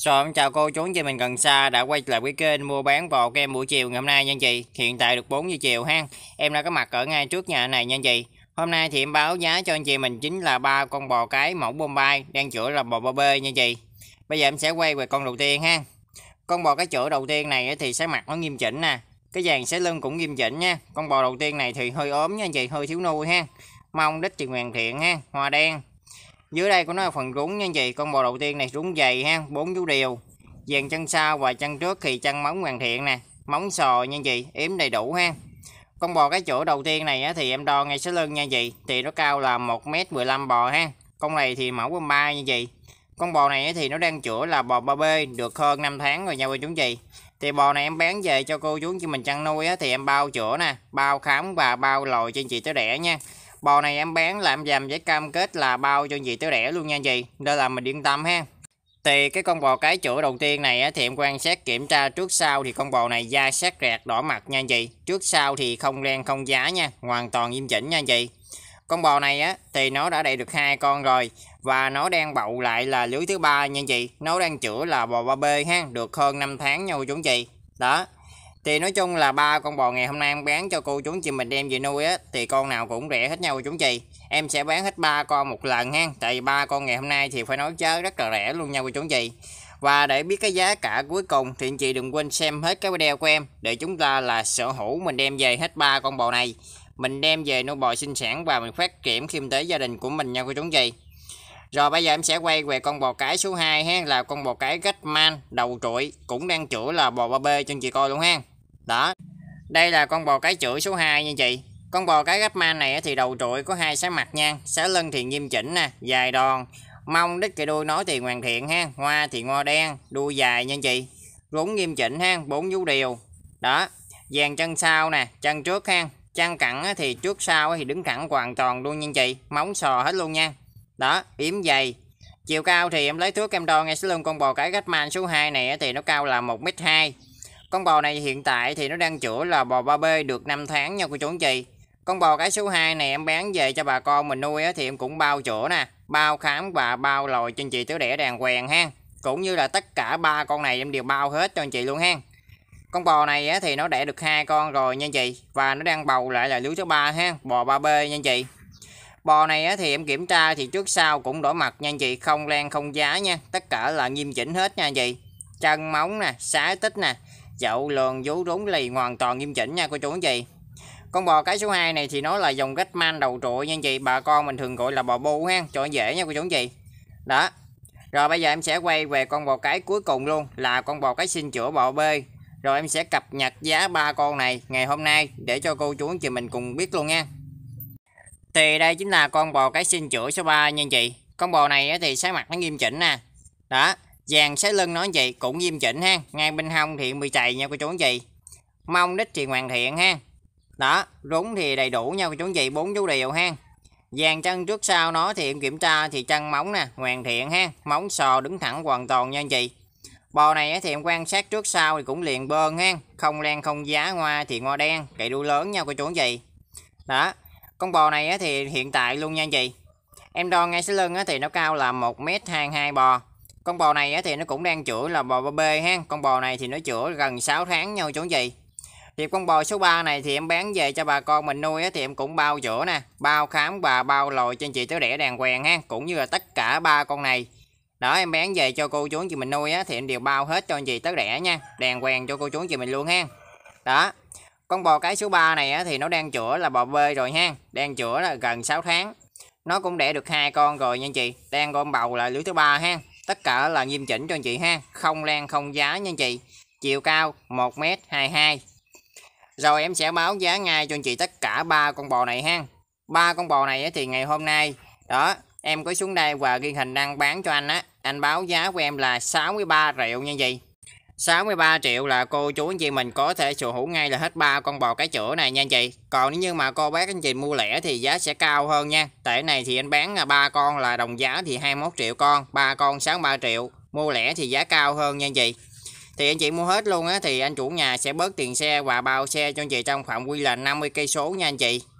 Xin chào cô chú anh chị mình gần xa đã quay lại với kênh mua bán bò kem buổi chiều ngày hôm nay nha chị. Hiện tại được 4 giờ chiều ha. Em đã có mặt ở ngay trước nhà này nha anh chị. Hôm nay thì em báo giá cho anh chị mình chính là ba con bò cái mẫu Bombay đang chữa là bò bò bê nha anh chị. Bây giờ em sẽ quay về con đầu tiên ha. Con bò cái chữa đầu tiên này thì sẽ mặt nó nghiêm chỉnh nè. Cái vàng sẽ lưng cũng nghiêm chỉnh nha. Con bò đầu tiên này thì hơi ốm nha anh chị, hơi thiếu nuôi ha. Mong đích chị nguyện thiện ha, hoa đen, dưới đây của nó là phần rúng nha anh chị con bò đầu tiên này rúng dày ha bốn vú điều dàn chân sau và chân trước thì chân móng hoàn thiện nè móng sò nha anh chị yếm đầy đủ ha con bò cái chỗ đầu tiên này á, thì em đo ngay số lưng nha anh chị thì nó cao là 1m15 bò ha con này thì mẫu bông ba nha chị con bò này thì nó đang chữa là bò ba b được hơn 5 tháng rồi nha cô chú anh chị thì bò này em bán về cho cô chú chị mình chăn nuôi á, thì em bao chữa nè bao khám và bao lòi cho anh chị tới đẻ nha Bò này em bán làm dàm giấy cam kết là bao cho gì tới đẻ luôn nha gì Nên là mình yên tâm ha. Thì cái con bò cái chữa đầu tiên này thì em quan sát kiểm tra trước sau thì con bò này da sát rạc đỏ mặt nha chị. Trước sau thì không ren không giá nha, hoàn toàn nghiêm chỉnh nha chị. Con bò này á thì nó đã đầy được hai con rồi và nó đang bậu lại là lưới thứ ba nha chị. Nó đang chữa là bò ba b ha, được hơn 5 tháng nhau chúng chị. Đó, thì nói chung là ba con bò ngày hôm nay em bán cho cô chú chị mình đem về nuôi á thì con nào cũng rẻ hết nhau chúng chị em sẽ bán hết ba con một lần ha tại ba con ngày hôm nay thì phải nói chớ rất là rẻ luôn nhau cô chú chị và để biết cái giá cả cuối cùng thì anh chị đừng quên xem hết cái video của em để chúng ta là sở hữu mình đem về hết ba con bò này mình đem về nuôi bò sinh sản và mình phát triển khiêm tế gia đình của mình nha cô chú chị rồi bây giờ em sẽ quay về con bò cái số 2 ha là con bò cái man đầu trụi cũng đang chữa là bò ba b cho anh chị coi luôn ha đó, đây là con bò cái chửi số 2 nha chị. Con bò cái gấp man này thì đầu trụi có hai sáng mặt nha, xá lưng thì nghiêm chỉnh nè, dài đòn. Mông đích cái đuôi nói thì hoàn thiện ha, hoa thì ngo đen, đuôi dài nha chị. Rúng nghiêm chỉnh ha, bốn vú đều Đó, dàn chân sau nè, chân trước ha, chân cẳng thì trước sau thì đứng cẳng hoàn toàn luôn nha chị, móng sò hết luôn nha. Đó, yếm dày, Chiều cao thì em lấy thước em đo ngay số lưng con bò cái man số 2 này thì nó cao là 1m2 con bò này hiện tại thì nó đang chữa là bò ba b được 5 tháng nha cô chú anh chị. Con bò cái số 2 này em bán về cho bà con mình nuôi thì em cũng bao chữa nè, bao khám và bao lòi cho anh chị tiểu đẻ đàng hoàng ha. Cũng như là tất cả ba con này em đều bao hết cho anh chị luôn ha. Con bò này thì nó đẻ được hai con rồi nha anh chị và nó đang bầu lại là lứa thứ ba ha, bò ba b nha anh chị. Bò này thì em kiểm tra thì trước sau cũng đổi mặt nha anh chị, không len không giá nha, tất cả là nghiêm chỉnh hết nha anh chị. Chân móng nè, xá tích nè, chậu lường vú rúng lì hoàn toàn nghiêm chỉnh nha cô chú anh chị con bò cái số 2 này thì nó là dòng cách man đầu trụi nha anh chị bà con mình thường gọi là bò bu ha cho dễ nha cô chú anh chị đó rồi bây giờ em sẽ quay về con bò cái cuối cùng luôn là con bò cái xin chữa bò bê rồi em sẽ cập nhật giá ba con này ngày hôm nay để cho cô chú anh chị mình cùng biết luôn nha thì đây chính là con bò cái xin chữa số 3 nha anh chị con bò này thì sáng mặt nó nghiêm chỉnh nè đó Vàng sái lưng nói vậy cũng nghiêm chỉnh ha. Ngay bên hông thì mười chày nha cô chú anh chị. mong đích thì hoàn thiện ha. Đó, rúng thì đầy đủ nha cô chú anh chị, bốn dấu điều ha. Dàn chân trước sau nó thì em kiểm tra thì chân móng nè, hoàn thiện ha. Móng sò đứng thẳng hoàn toàn nha anh chị. Bò này thì em quan sát trước sau thì cũng liền bơn ha. Không len không giá hoa thì ngoa đen, cậy đuôi lớn nha cô chú anh chị. Đó, con bò này thì hiện tại luôn nha anh chị. Em đo ngay sau lưng thì nó cao là 1m22 bò con bò này thì nó cũng đang chữa là bò ba b ha con bò này thì nó chữa gần 6 tháng nhau chỗ gì thì con bò số 3 này thì em bán về cho bà con mình nuôi thì em cũng bao chữa nè bao khám và bao lồi cho anh chị tếu đẻ đàng hoàng ha cũng như là tất cả ba con này đó em bán về cho cô chú anh chị mình nuôi á, thì em đều bao hết cho anh chị tớ đẻ nha đàng hoàng cho cô chú anh chị mình luôn ha đó con bò cái số 3 này á, thì nó đang chữa là bò bê rồi ha đang chữa là gần 6 tháng nó cũng đẻ được hai con rồi nha anh chị đang con bầu là lứa thứ ba ha tất cả là nghiêm chỉnh cho anh chị ha không len không giá nha anh chị chiều cao 1m22 rồi em sẽ báo giá ngay cho anh chị tất cả ba con bò này ha ba con bò này thì ngày hôm nay đó em có xuống đây và ghi hình đang bán cho anh á anh báo giá của em là 63 triệu như chị. 63 triệu là cô chú anh chị mình có thể sở hữu ngay là hết ba con bò cái chữa này nha anh chị. Còn nếu như mà cô bác anh chị mua lẻ thì giá sẽ cao hơn nha. Tệ này thì anh bán ba con là đồng giá thì 21 triệu con, ba con 63 triệu. Mua lẻ thì giá cao hơn nha anh chị. Thì anh chị mua hết luôn á thì anh chủ nhà sẽ bớt tiền xe và bao xe cho anh chị trong phạm vi là 50 cây số nha anh chị.